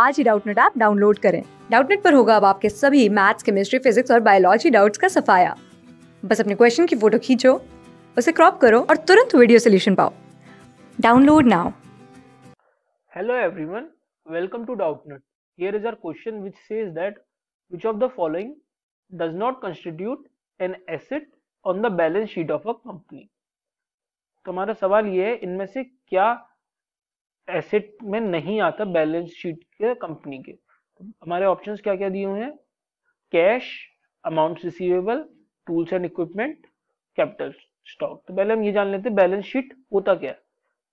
आज ही Doubtnut app download करें डाउटनेट पर होगा अब आपके सभी मैथ्स केमिस्ट्री फिजिक्स और बायोलॉजी डाउट्स का सफाया बस अपने क्वेश्चन की फोटो खींचो उसे क्रॉप करो और तुरंत वीडियो सोल्यूशन पाओ download now hello everyone welcome to Doubtnut here is our question which says that which of the following does not constitute an asset on the balance sheet of a company तो हमारा सवाल ये है इनमें से क्या asset में नहीं आता बैलेंस शीट के कंपनी के हमारे ऑप्शन क्या क्या दिए हुए हैं cash amount receivable tools and equipment capital stock तो पहले हम ये जान लेते हैं बैलेंस शीट होता क्या है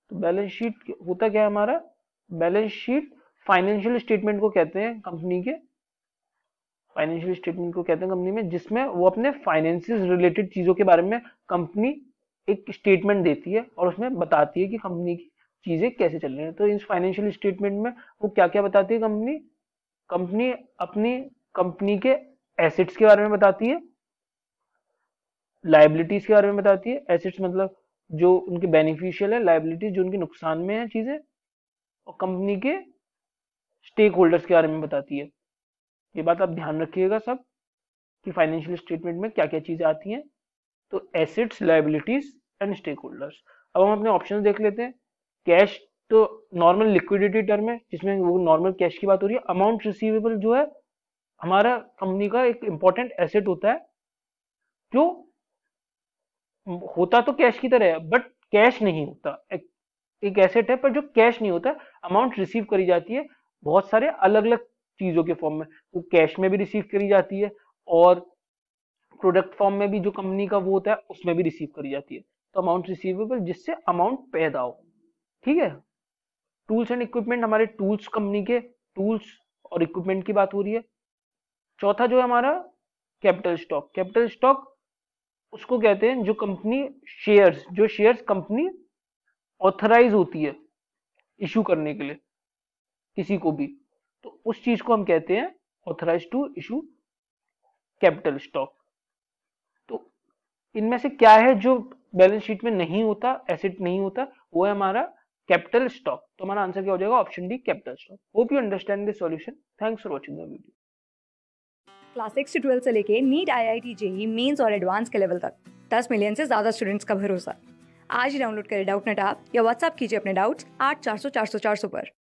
तो बैलेंस शीट होता क्या है हमारा बैलेंस शीट फाइनेंशियल स्टेटमेंट को कहते हैं कंपनी के फाइनेंशियल स्टेटमेंट को कहते हैं कंपनी में जिसमें वो अपने फाइनेंसिस रिलेटेड चीजों के बारे में कंपनी एक स्टेटमेंट देती है और उसमें बताती है कि कंपनी की चीजें कैसे चल रही हैं तो इस फाइनेंशियल स्टेटमेंट में वो क्या क्या बताती है कंपनी कंपनी अपनी कंपनी के एसेट्स के बारे में बताती है लाइबिलिटीज के बारे में बताती है एसेट्स मतलब जो उनके बेनिफिशियल है लाइबिलिटीज जो उनके नुकसान में है चीजें और कंपनी के स्टेक होल्डर्स के बारे में बताती है ये बात आप ध्यान रखिएगा सब कि फाइनेंशियल स्टेटमेंट में क्या क्या चीजें आती हैं तो assets liabilities and stakeholders अब हम अपने ऑप्शन देख लेते हैं कैश तो नॉर्मल लिक्विडिटी टर्म है जिसमें वो नॉर्मल कैश की बात हो रही है अमाउंट रिसीवेबल जो है हमारा कंपनी का एक इंपॉर्टेंट एसेट होता है जो होता तो कैश की तरह है बट कैश नहीं होता एक, एक एसेट है पर जो कैश नहीं होता अमाउंट रिसीव करी जाती है बहुत सारे अलग अलग चीजों के फॉर्म में वो कैश में भी रिसीव करी जाती है और प्रोडक्ट फॉर्म में भी जो कंपनी का वो होता है उसमें भी रिसीव करी जाती है तो अमाउंट रिसीवेबल जिससे अमाउंट पैदा हो ठीक है टूल्स एंड इक्विपमेंट हमारे टूल्स कंपनी के टूल्स और इक्विपमेंट की बात हो रही है चौथा जो है हमारा कैपिटल स्टॉक कैपिटल स्टॉक उसको कहते हैं जो कंपनी शेयर्स जो शेयर्स कंपनी ऑथराइज होती है इशू करने के लिए किसी को भी तो उस चीज को हम कहते हैं authorise to issue capital stock तो इनमें से क्या है जो बैलेंस शीट में नहीं होता एसेट नहीं होता वो है हमारा कैपिटल स्टॉक तो हमारा आंसर क्या हो जाएगा option D capital stock hope you understand this solution thanks for watching the video class six से ट्वेल्थ से लेके NEET I I T JEE mains और एडवांस के लेवल तक दस मिलियन से ज़्यादा स्टूडेंट्स का भरोसा आज ही डाउनलोड करें डाउट नेट आप या व्हाट्सअप कीजिए अपने डाउट्स आठ चार सौ चार सौ चार सौ पर